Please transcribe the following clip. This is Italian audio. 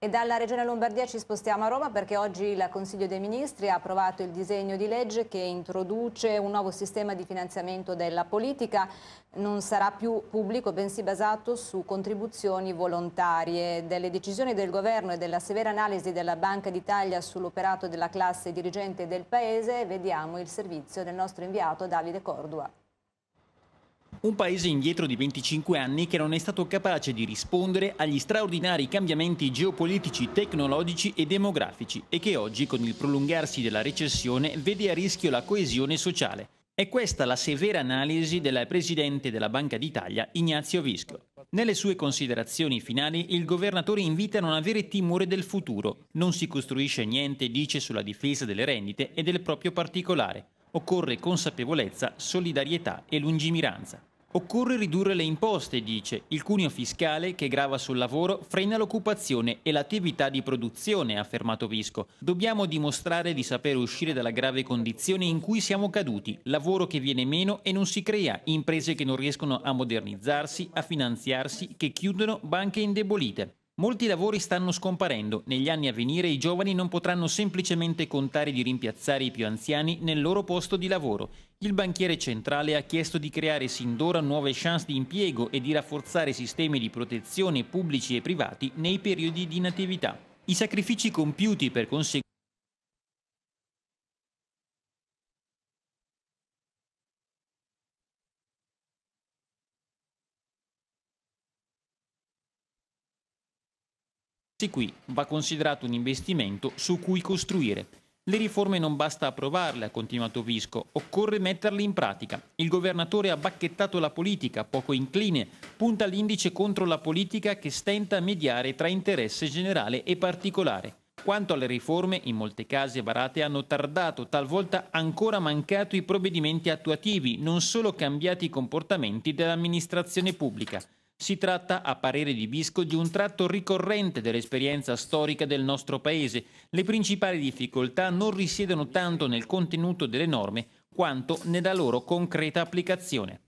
E dalla Regione Lombardia ci spostiamo a Roma perché oggi il Consiglio dei Ministri ha approvato il disegno di legge che introduce un nuovo sistema di finanziamento della politica. Non sarà più pubblico, bensì basato su contribuzioni volontarie. Delle decisioni del governo e della severa analisi della Banca d'Italia sull'operato della classe dirigente del Paese, vediamo il servizio del nostro inviato Davide Cordua. Un paese indietro di 25 anni che non è stato capace di rispondere agli straordinari cambiamenti geopolitici, tecnologici e demografici e che oggi con il prolungarsi della recessione vede a rischio la coesione sociale. È questa la severa analisi del Presidente della Banca d'Italia, Ignazio Visco. Nelle sue considerazioni finali, il governatore invita a non avere timore del futuro. Non si costruisce niente, dice, sulla difesa delle rendite e del proprio particolare. Occorre consapevolezza, solidarietà e lungimiranza. Occorre ridurre le imposte, dice. Il cuneo fiscale che grava sul lavoro frena l'occupazione e l'attività di produzione, ha affermato Visco. Dobbiamo dimostrare di sapere uscire dalla grave condizione in cui siamo caduti, lavoro che viene meno e non si crea, imprese che non riescono a modernizzarsi, a finanziarsi, che chiudono banche indebolite. Molti lavori stanno scomparendo, negli anni a venire i giovani non potranno semplicemente contare di rimpiazzare i più anziani nel loro posto di lavoro. Il banchiere centrale ha chiesto di creare sin d'ora nuove chance di impiego e di rafforzare sistemi di protezione pubblici e privati nei periodi di natività. I sacrifici compiuti per conseguire qui va considerato un investimento su cui costruire. Le riforme non basta approvarle, ha continuato Visco, occorre metterle in pratica. Il governatore ha bacchettato la politica, poco incline, punta l'indice contro la politica che stenta a mediare tra interesse generale e particolare. Quanto alle riforme, in molte case varate hanno tardato, talvolta ancora mancato i provvedimenti attuativi, non solo cambiati i comportamenti dell'amministrazione pubblica. Si tratta, a parere di Bisco, di un tratto ricorrente dell'esperienza storica del nostro Paese. Le principali difficoltà non risiedono tanto nel contenuto delle norme quanto nella loro concreta applicazione.